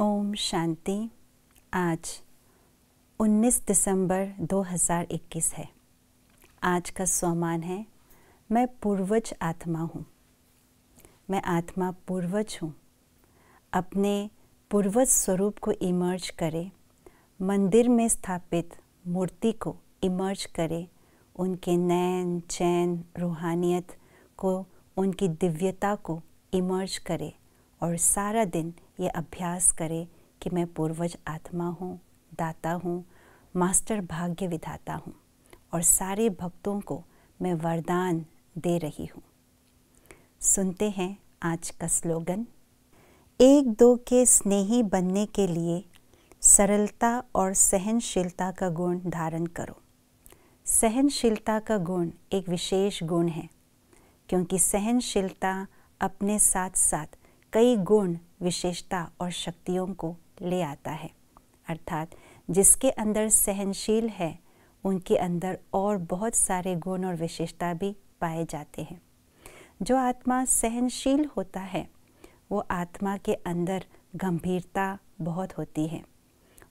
ओम शांति आज 19 दिसंबर 2021 है आज का स्वमान है मैं पूर्वज आत्मा हूँ मैं आत्मा पूर्वज हूँ अपने पूर्वज स्वरूप को इमर्ज करें मंदिर में स्थापित मूर्ति को इमर्ज करें उनके नैन चैन रूहानियत को उनकी दिव्यता को इमर्ज करें और सारा दिन ये अभ्यास करें कि मैं पूर्वज आत्मा हूँ दाता हूँ मास्टर भाग्य विधाता हूँ और सारे भक्तों को मैं वरदान दे रही हूँ सुनते हैं आज का स्लोगन एक दो के स्नेही बनने के लिए सरलता और सहनशीलता का गुण धारण करो सहनशीलता का गुण एक विशेष गुण है क्योंकि सहनशीलता अपने साथ साथ कई गुण विशेषता और शक्तियों को ले आता है अर्थात जिसके अंदर सहनशील है उनके अंदर और बहुत सारे गुण और विशेषता भी पाए जाते हैं जो आत्मा सहनशील होता है वो आत्मा के अंदर गंभीरता बहुत होती है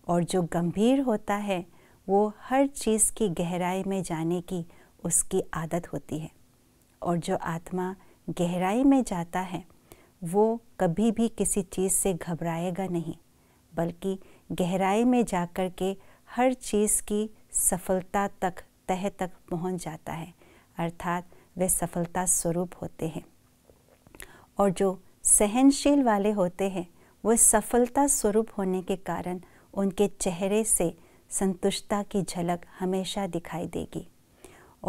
और जो गंभीर होता है वो हर चीज़ की गहराई में जाने की उसकी आदत होती है और जो आत्मा गहराई में जाता है वो कभी भी किसी चीज़ से घबराएगा नहीं बल्कि गहराई में जाकर के हर चीज़ की सफलता तक तह तक पहुंच जाता है अर्थात वे सफलता स्वरूप होते हैं और जो सहनशील वाले होते हैं वो सफलता स्वरूप होने के कारण उनके चेहरे से संतुष्टता की झलक हमेशा दिखाई देगी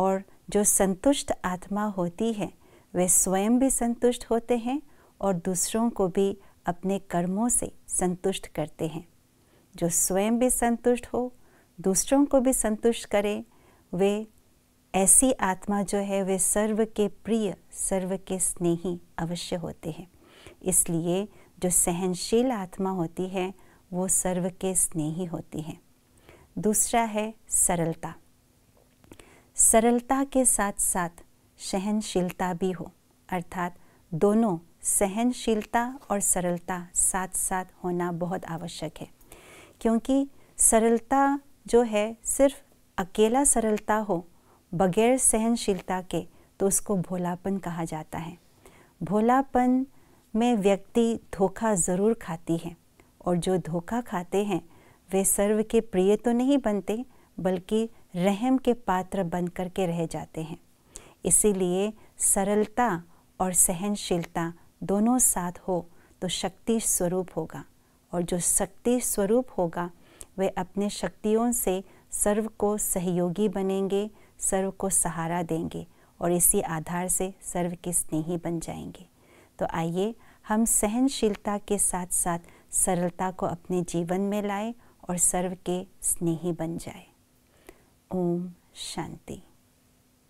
और जो संतुष्ट आत्मा होती है वे स्वयं भी संतुष्ट होते हैं और दूसरों को भी अपने कर्मों से संतुष्ट करते हैं जो स्वयं भी संतुष्ट हो दूसरों को भी संतुष्ट करें वे ऐसी आत्मा जो है वे सर्व के प्रिय सर्व के स्नेही अवश्य होते हैं इसलिए जो सहनशील आत्मा होती है वो सर्व के स्नेही होती है दूसरा है सरलता सरलता के साथ साथ सहनशीलता भी हो अर्थात दोनों सहनशीलता और सरलता साथ साथ होना बहुत आवश्यक है क्योंकि सरलता जो है सिर्फ अकेला सरलता हो बगैर सहनशीलता के तो उसको भोलापन कहा जाता है भोलापन में व्यक्ति धोखा ज़रूर खाती है और जो धोखा खाते हैं वे सर्व के प्रिय तो नहीं बनते बल्कि रहम के पात्र बन कर के रह जाते हैं इसीलिए सरलता और सहनशीलता दोनों साथ हो तो शक्ति स्वरूप होगा और जो शक्ति स्वरूप होगा वे अपने शक्तियों से सर्व को सहयोगी बनेंगे सर्व को सहारा देंगे और इसी आधार से सर्व के स्नेही बन जाएंगे तो आइए हम सहनशीलता के साथ साथ सरलता को अपने जीवन में लाएं और सर्व के स्नेही बन जाए ओम शांति